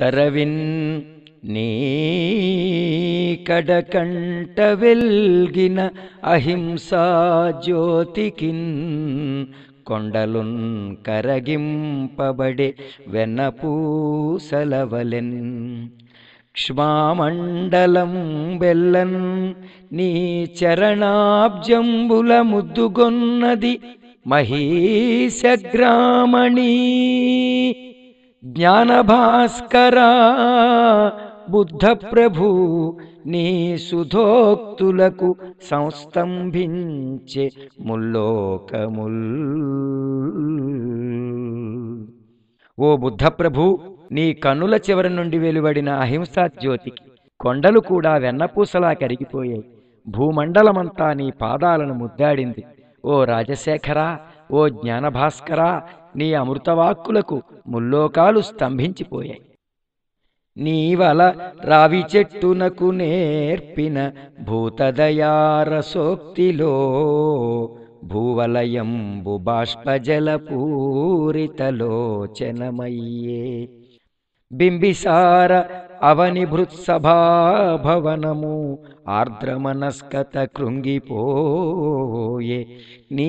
సరవిన్ நீ கடகண்ட வெல்கின அஹிம்சா కొండలున్ కరగింపబడే వెనపూసలవలెన్ క్ష్మామండలం బెల్లన్ నీ చరణాబ్జంబుల ముద్దుగొన్నది మహీశగ్రామణీ జ్ఞానభాస్కరా ప్రభు నీ సుధోక్తులకు సంస్తంభించే ముల్లోకముల్ ఓ ప్రభు నీ కనుల చివరి నుండి వెలువడిన అహింసా జ్యోతికి కొండలు కూడా వెన్నపూసలా కరిగిపోయాయి భూమండలమంతా నీ పాదాలను ముద్దాడింది ఓ రాజశేఖరా ఓ జ్ఞానభాస్కరా నీ అమృతవాక్కులకు ముల్లోకాలు స్తంభించిపోయాయి నీవల రావి చెట్టునకు నేర్పిన భూతదయారసోక్తిలో భూవలయంబు పూరితలోచనమయ్యే బింబిసార అవనిభృత్సభాభవనము ఆర్ద్రమనస్కత కృంగిపోయే నీ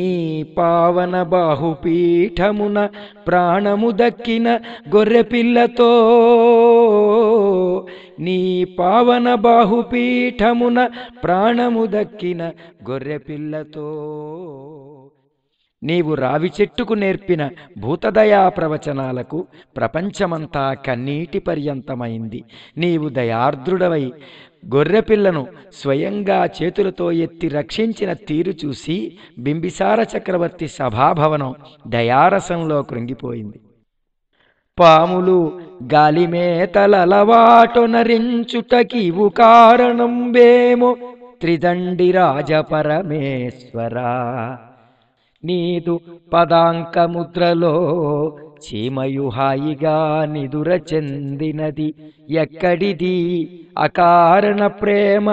పావన బాహుపీఠమున ప్రాణము దక్కిన గొర్రెపిల్లతో నీ పావన బాహుపీఠమున ప్రాణము దక్కిన గొర్రెపిల్లతో నీవు రావి చెట్టుకు నేర్పిన భూతదయా ప్రవచనాలకు ప్రపంచమంతా కన్నీటి పర్యంతమైంది నీవు దయార్ద్రుడవై గొర్రెపిల్లను స్వయంగా చేతులతో ఎత్తి రక్షించిన తీరు చూసి బింబిసార చక్రవర్తి సభాభవనం దయారసంలో కృంగిపోయింది పాములు గాలిమేతలవాటు నరించుటకి కారణం వేమో త్రిదండి రాజపరమేశ్వరా నీదు పదాంకముద్రలో చీమయు హాయిగా నిదుర చెందినది ఎక్కడిది అకారణ ప్రేమ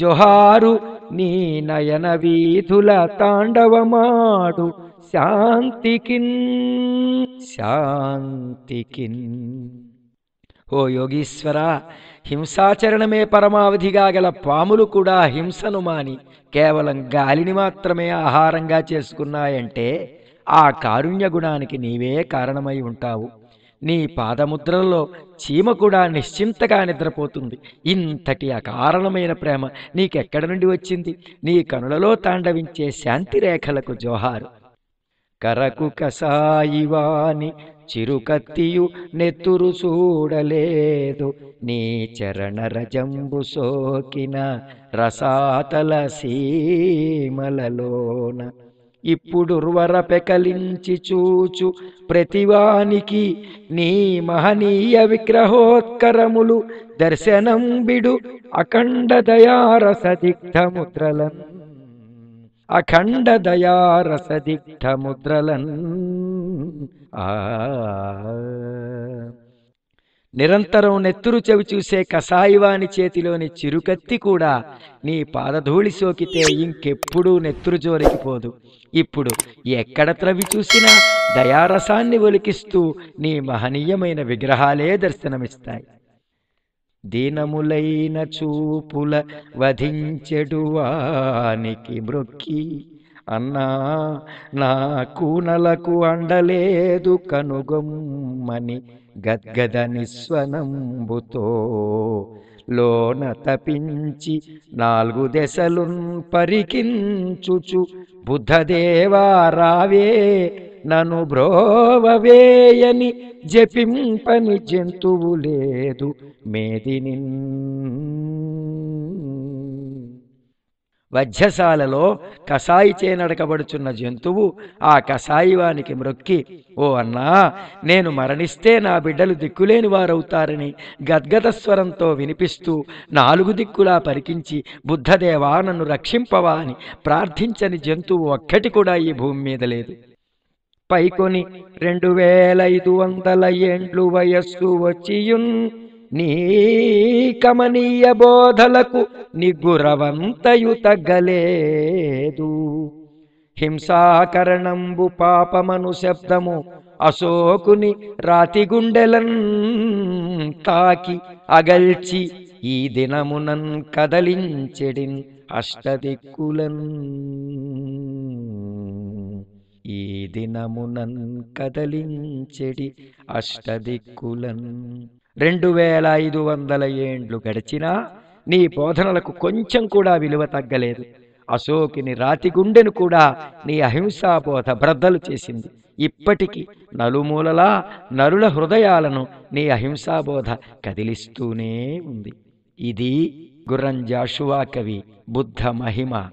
జొహారు నీ నయన వీధుల తాండవమాడు శాంతికిన్ శాంతికిన్ ఓ యోగీశ్వర హింసాచరణమే పరమావధిగా గల పాములు కూడా హింసను మాని కేవలం గాలిని మాత్రమే ఆహారంగా చేసుకున్నాయంటే ఆ కారుణ్య గుణానికి నీవే కారణమై ఉంటావు నీ పాదముద్రలో చీమ కూడా నిశ్చింతగా నిద్రపోతుంది ఇంతటి అకారణమైన ప్రేమ నీకెక్కడి నుండి వచ్చింది నీ కనులలో తాండవించే శాంతి రేఖలకు జోహారు కరకు కసాయివాని చిరుకత్తియు నెత్తురు చూడలేదు నీ చరణ రజంబు సోకిన రసాతల సీమలలోన ఇప్పుడుర్వర పెకలించి చూచు ప్రతివానికి నీ మహనీయ విగ్రహోత్కరములు దర్శనం బిడు అఖండ దయారసదిగ్ధముద్రలన్ అఖండ దయారసదిగ్ధముద్రలన్ నిరంతరం నెత్తురు చవి చూసే కసాయివాని చేతిలోని చిరుకత్తి కూడా నీ పాదధూళి సోకితే ఇంకెప్పుడూ నెత్తురు జోరికి పోదు ఇప్పుడు ఎక్కడ త్రవి చూసినా దయారసాన్ని ఒలికిస్తూ నీ మహనీయమైన విగ్రహాలే దర్శనమిస్తాయి దీనములైన చూపుల వధించెడువానికి బ్రొక్కి అన్నా నా కూనలకు అండలేదు కనుగొమ్మని గద్గద నిస్వనంబుతో లోన తపించి నాలుగు దశలున్ పరికించుచు బుద్ధదేవారావే నను బ్రోవవేయని జపింపని జంతువు లేదు మేదినిన్ వధ్యశాలలో కషాయి చేనడకబడుచున్న జంతువు ఆ కషాయివానికి మ్రొక్కి ఓ అన్నా నేను మరణిస్తే నా బిడ్డలు దిక్కులేని వారవుతారని గద్గద స్వరంతో వినిపిస్తూ నాలుగు దిక్కులా పరికించి బుద్ధదేవా నన్ను రక్షింపవా అని ప్రార్థించని జంతువు ఒక్కటి కూడా ఈ భూమి మీద లేదు పైకొని రెండు వేల ఐదు వందల ఏండ్లు వయస్సు వచ్చియున్ నీ కమనీయ బోధలకు నిగురవంతయుతగలేదు హింసాకరణంబు పాపమను శబ్దము అశోకుని రాతిగుండెలన్ తాకి అగల్చి ఈ దినమునన్ కదలించెడిన్ అష్టదిక్కులన్ ఈ దినమునన్ కదలించెడి అష్టదిక్కులన్ రెండు వేల ఐదు వందల ఏండ్లు గడిచినా నీ బోధనలకు కొంచెం కూడా విలువ తగ్గలేదు అశోకిని రాతి గుండెను కూడా నీ అహింసా బోధ బ్రద్దలు చేసింది ఇప్పటికీ నలుమూలలా నరుల హృదయాలను నీ అహింసా బోధ కదిలిస్తూనే ఉంది ఇది గుర్రం జాషువా కవి బుద్ధ మహిమ